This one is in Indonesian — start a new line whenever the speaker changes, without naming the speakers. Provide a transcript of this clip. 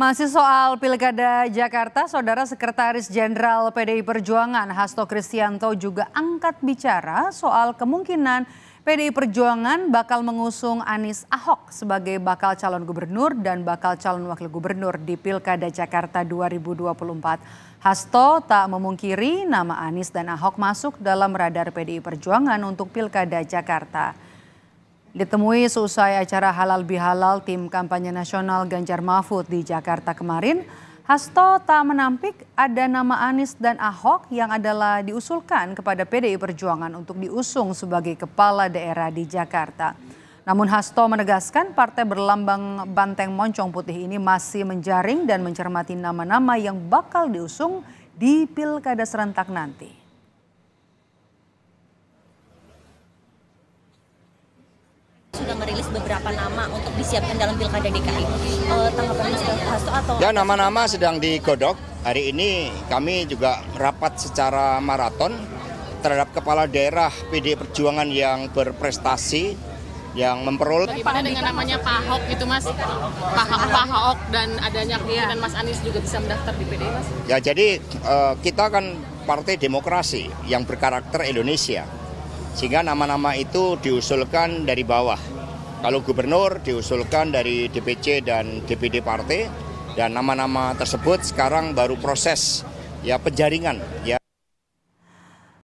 Masih soal Pilkada Jakarta, Saudara Sekretaris Jenderal PDI Perjuangan Hasto Kristianto juga angkat bicara soal kemungkinan PDI Perjuangan bakal mengusung Anies Ahok sebagai bakal calon gubernur dan bakal calon wakil gubernur di Pilkada Jakarta 2024. Hasto tak memungkiri nama Anies dan Ahok masuk dalam radar PDI Perjuangan untuk Pilkada Jakarta. Ditemui seusai acara halal bihalal tim kampanye nasional Ganjar Mahfud di Jakarta kemarin, Hasto tak menampik ada nama Anies dan Ahok yang adalah diusulkan kepada PDI Perjuangan untuk diusung sebagai kepala daerah di Jakarta. Namun Hasto menegaskan partai berlambang banteng moncong putih ini masih menjaring dan mencermati nama-nama yang bakal diusung di pilkada serentak
nanti. merilis beberapa nama untuk disiapkan dalam pilkada DKI. Uh, eh, tanggapan Hasto atau? Ya
nama-nama sedang digodok. Hari ini kami juga rapat secara maraton terhadap kepala daerah PD Perjuangan yang berprestasi yang memperoleh.
Bagaimana dengan namanya Pak Ahok gitu mas? Pak Ahok dan adanya iya. kemungkinan Mas Anies juga bisa mendaftar di PD mas?
Ya jadi uh, kita kan partai demokrasi yang berkarakter Indonesia. Sehingga nama-nama itu diusulkan dari bawah. Kalau gubernur diusulkan dari DPC dan DPD partai dan nama-nama tersebut sekarang baru proses ya penjaringan ya